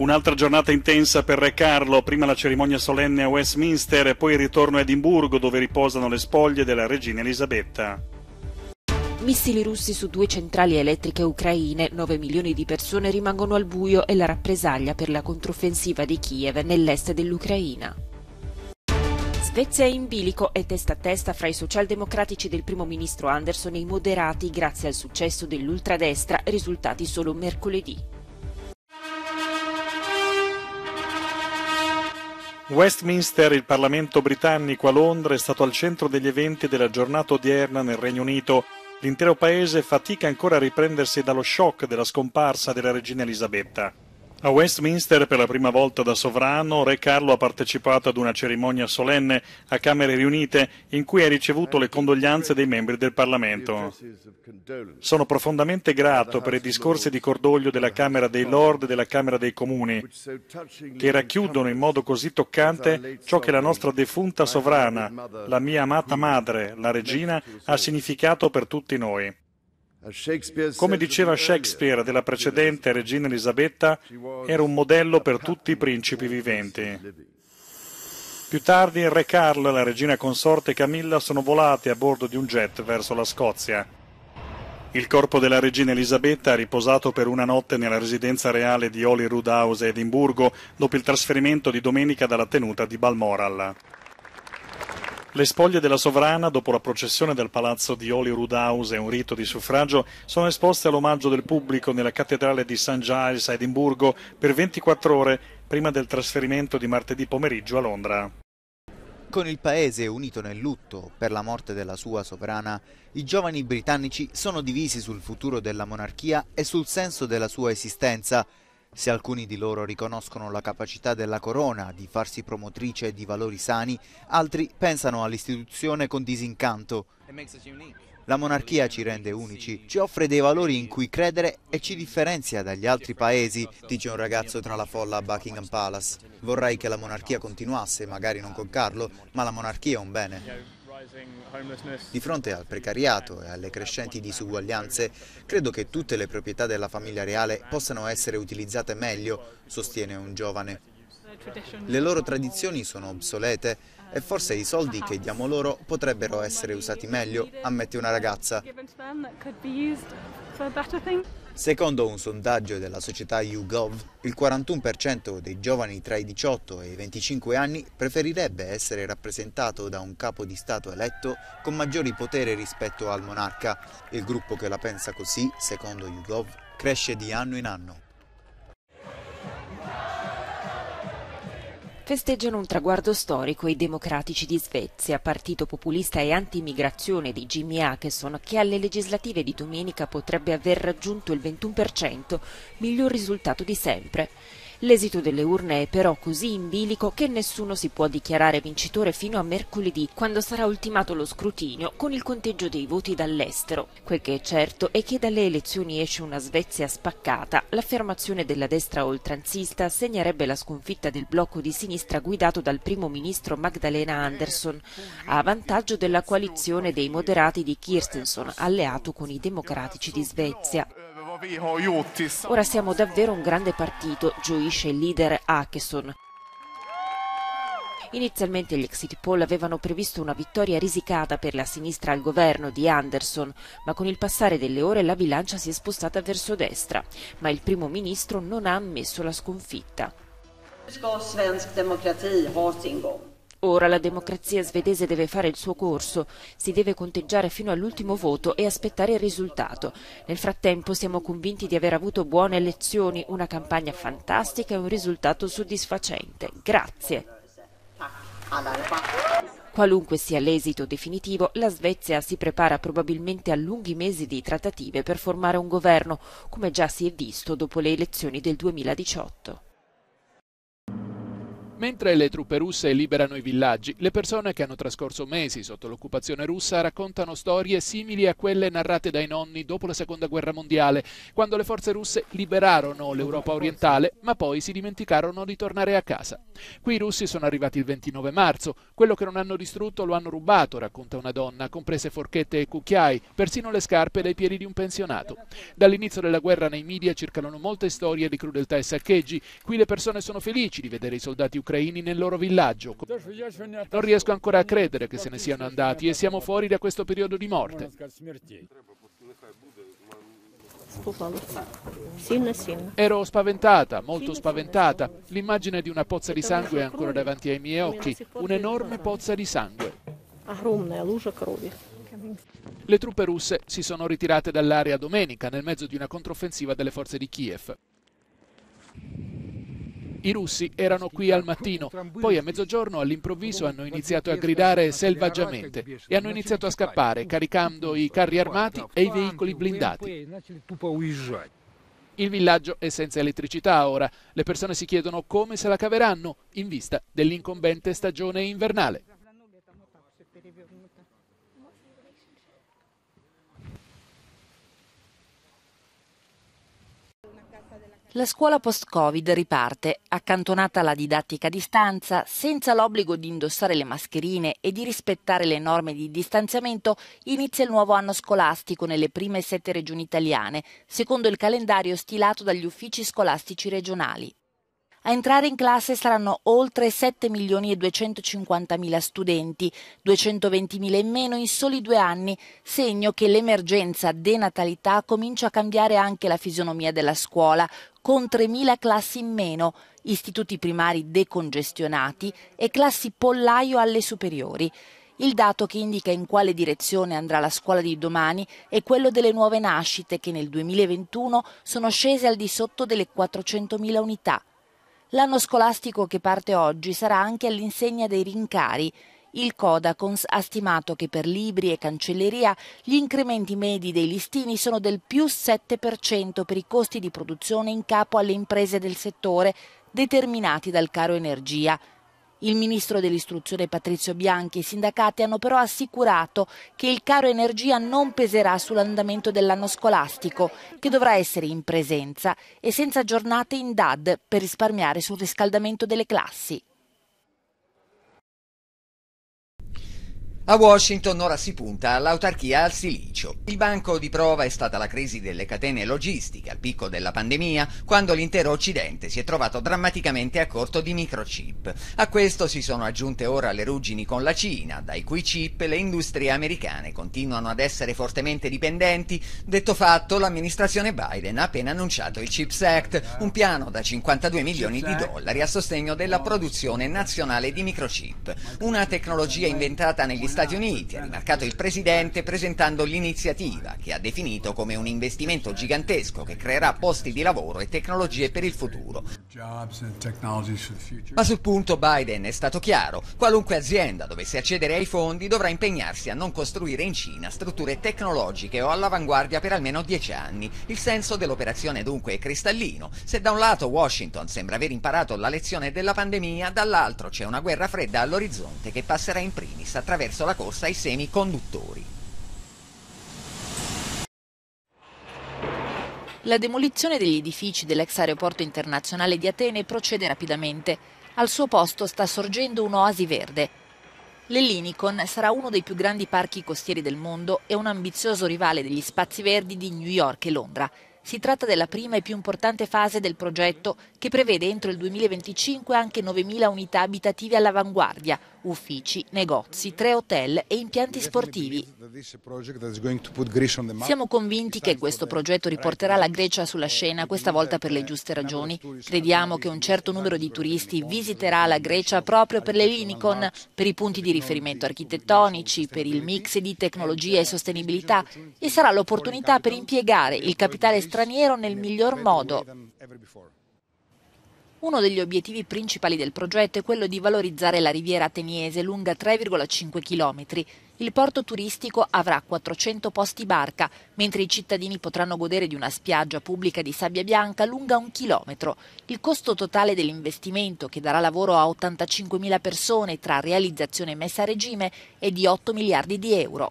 Un'altra giornata intensa per Re Carlo, prima la cerimonia solenne a Westminster e poi il ritorno a Edimburgo dove riposano le spoglie della regina Elisabetta. Missili russi su due centrali elettriche ucraine, 9 milioni di persone rimangono al buio e la rappresaglia per la controffensiva di Kiev nell'est dell'Ucraina. Svezia è in bilico e testa a testa fra i socialdemocratici del primo ministro Anderson e i moderati grazie al successo dell'ultradestra, risultati solo mercoledì. Westminster, il Parlamento britannico a Londra, è stato al centro degli eventi della giornata odierna nel Regno Unito. L'intero paese fatica ancora a riprendersi dallo shock della scomparsa della regina Elisabetta. A Westminster per la prima volta da sovrano, Re Carlo ha partecipato ad una cerimonia solenne a Camere riunite in cui ha ricevuto le condoglianze dei membri del Parlamento. Sono profondamente grato per i discorsi di cordoglio della Camera dei Lord e della Camera dei Comuni, che racchiudono in modo così toccante ciò che la nostra defunta sovrana, la mia amata madre, la regina, ha significato per tutti noi. Come diceva Shakespeare della precedente regina Elisabetta, era un modello per tutti i principi viventi. Più tardi il re Carlo e la regina consorte Camilla sono volati a bordo di un jet verso la Scozia. Il corpo della regina Elisabetta ha riposato per una notte nella residenza reale di Holyrood House a Edimburgo dopo il trasferimento di domenica dalla tenuta di Balmoral. Le spoglie della sovrana, dopo la processione del palazzo di Holyrood House e un rito di suffragio, sono esposte all'omaggio del pubblico nella cattedrale di St. Giles a Edimburgo per 24 ore prima del trasferimento di martedì pomeriggio a Londra. Con il paese unito nel lutto per la morte della sua sovrana, i giovani britannici sono divisi sul futuro della monarchia e sul senso della sua esistenza se alcuni di loro riconoscono la capacità della corona di farsi promotrice di valori sani, altri pensano all'istituzione con disincanto. La monarchia ci rende unici, ci offre dei valori in cui credere e ci differenzia dagli altri paesi, dice un ragazzo tra la folla a Buckingham Palace. Vorrei che la monarchia continuasse, magari non con Carlo, ma la monarchia è un bene. Di fronte al precariato e alle crescenti disuguaglianze, credo che tutte le proprietà della famiglia reale possano essere utilizzate meglio, sostiene un giovane. Le loro tradizioni sono obsolete e forse i soldi che diamo loro potrebbero essere usati meglio, ammette una ragazza. Secondo un sondaggio della società YouGov, il 41% dei giovani tra i 18 e i 25 anni preferirebbe essere rappresentato da un capo di Stato eletto con maggiori potere rispetto al monarca. Il gruppo che la pensa così, secondo YouGov, cresce di anno in anno. festeggiano un traguardo storico i democratici di Svezia, partito populista e anti-immigrazione di Jimmy Acheson, che alle legislative di domenica potrebbe aver raggiunto il 21%, miglior risultato di sempre. L'esito delle urne è però così in bilico che nessuno si può dichiarare vincitore fino a mercoledì, quando sarà ultimato lo scrutinio con il conteggio dei voti dall'estero. Quel che è certo è che dalle elezioni esce una Svezia spaccata. L'affermazione della destra oltranzista segnerebbe la sconfitta del blocco di sinistra guidato dal primo ministro Magdalena Andersson, a vantaggio della coalizione dei moderati di Kirstenson, alleato con i democratici di Svezia. Ora siamo davvero un grande partito, gioisce il leader Acheson. Inizialmente gli exit poll avevano previsto una vittoria risicata per la sinistra al governo di Anderson, ma con il passare delle ore la bilancia si è spostata verso destra, ma il primo ministro non ha ammesso la sconfitta. Ora la democrazia svedese deve fare il suo corso, si deve conteggiare fino all'ultimo voto e aspettare il risultato. Nel frattempo siamo convinti di aver avuto buone elezioni, una campagna fantastica e un risultato soddisfacente. Grazie. Qualunque sia l'esito definitivo, la Svezia si prepara probabilmente a lunghi mesi di trattative per formare un governo, come già si è visto dopo le elezioni del 2018. Mentre le truppe russe liberano i villaggi, le persone che hanno trascorso mesi sotto l'occupazione russa raccontano storie simili a quelle narrate dai nonni dopo la Seconda Guerra Mondiale, quando le forze russe liberarono l'Europa orientale, ma poi si dimenticarono di tornare a casa. Qui i russi sono arrivati il 29 marzo, quello che non hanno distrutto lo hanno rubato, racconta una donna, comprese forchette e cucchiai, persino le scarpe dai piedi di un pensionato. Dall'inizio della guerra nei media circolano molte storie di crudeltà e saccheggi, qui le persone sono felici di vedere i soldati ucraini ucraini nel loro villaggio. Non riesco ancora a credere che se ne siano andati e siamo fuori da questo periodo di morte. Ero spaventata, molto spaventata. L'immagine di una pozza di sangue è ancora davanti ai miei occhi, un'enorme pozza di sangue. Le truppe russe si sono ritirate dall'area domenica nel mezzo di una controffensiva delle forze di Kiev. I russi erano qui al mattino, poi a mezzogiorno all'improvviso hanno iniziato a gridare selvaggiamente e hanno iniziato a scappare caricando i carri armati e i veicoli blindati. Il villaggio è senza elettricità ora. Le persone si chiedono come se la caveranno in vista dell'incombente stagione invernale. La scuola post-Covid riparte, accantonata la didattica a distanza, senza l'obbligo di indossare le mascherine e di rispettare le norme di distanziamento, inizia il nuovo anno scolastico nelle prime sette regioni italiane, secondo il calendario stilato dagli uffici scolastici regionali. A entrare in classe saranno oltre 7 milioni e 250 mila studenti, 220 mila in meno in soli due anni, segno che l'emergenza denatalità comincia a cambiare anche la fisionomia della scuola, con 3 mila classi in meno, istituti primari decongestionati e classi pollaio alle superiori. Il dato che indica in quale direzione andrà la scuola di domani è quello delle nuove nascite che nel 2021 sono scese al di sotto delle 400.000 unità. L'anno scolastico che parte oggi sarà anche all'insegna dei rincari. Il Codacons ha stimato che per libri e cancelleria gli incrementi medi dei listini sono del più 7% per i costi di produzione in capo alle imprese del settore, determinati dal caro energia. Il ministro dell'istruzione Patrizio Bianchi e i sindacati hanno però assicurato che il caro energia non peserà sull'andamento dell'anno scolastico, che dovrà essere in presenza e senza giornate in DAD per risparmiare sul riscaldamento delle classi. A Washington ora si punta all'autarchia al silicio. Il banco di prova è stata la crisi delle catene logistiche al picco della pandemia, quando l'intero Occidente si è trovato drammaticamente a corto di microchip. A questo si sono aggiunte ora le ruggini con la Cina, dai cui chip le industrie americane continuano ad essere fortemente dipendenti. Detto fatto, l'amministrazione Biden ha appena annunciato il Chips Act, un piano da 52 milioni di dollari a sostegno della produzione nazionale di microchip, una tecnologia inventata negli Stati Uniti Stati Uniti ha rimarcato il Presidente presentando l'iniziativa che ha definito come un investimento gigantesco che creerà posti di lavoro e tecnologie per il futuro. Ma sul punto Biden è stato chiaro, qualunque azienda dovesse accedere ai fondi dovrà impegnarsi a non costruire in Cina strutture tecnologiche o all'avanguardia per almeno dieci anni. Il senso dell'operazione dunque è cristallino. Se da un lato Washington sembra aver imparato la lezione della pandemia, dall'altro c'è una guerra fredda all'orizzonte che passerà in primis attraverso la la corsa ai semiconduttori. La demolizione degli edifici dell'ex aeroporto internazionale di Atene procede rapidamente. Al suo posto sta sorgendo un'oasi verde. L'Ellinicon sarà uno dei più grandi parchi costieri del mondo e un ambizioso rivale degli spazi verdi di New York e Londra. Si tratta della prima e più importante fase del progetto che prevede entro il 2025 anche 9.000 unità abitative all'avanguardia, uffici, negozi, tre hotel e impianti sportivi. Siamo convinti che questo progetto riporterà la Grecia sulla scena, questa volta per le uh, giuste ragioni. Crediamo che un certo numero di turisti visiterà la Grecia proprio per le Linicon, per i punti di riferimento architettonici, per il mix di tecnologia e uh, sostenibilità e sarà l'opportunità per impiegare il capitale straniero nel miglior modo. Uno degli obiettivi principali del progetto è quello di valorizzare la riviera ateniese lunga 3,5 km. Il porto turistico avrà 400 posti barca, mentre i cittadini potranno godere di una spiaggia pubblica di sabbia bianca lunga un chilometro. Il costo totale dell'investimento, che darà lavoro a 85.000 persone tra realizzazione e messa a regime, è di 8 miliardi di euro.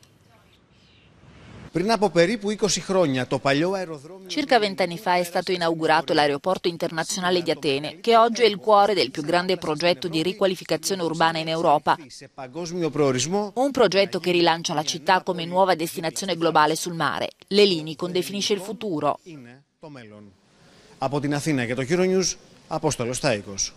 Circa vent'anni fa è stato inaugurato l'aeroporto internazionale di Atene, che oggi è il cuore del più grande progetto di riqualificazione urbana in Europa. Un progetto che rilancia la città come nuova destinazione globale sul mare. L'Elini definisce il futuro. Από την Αθήνα και το Euronews, Απόστολος Τάικος.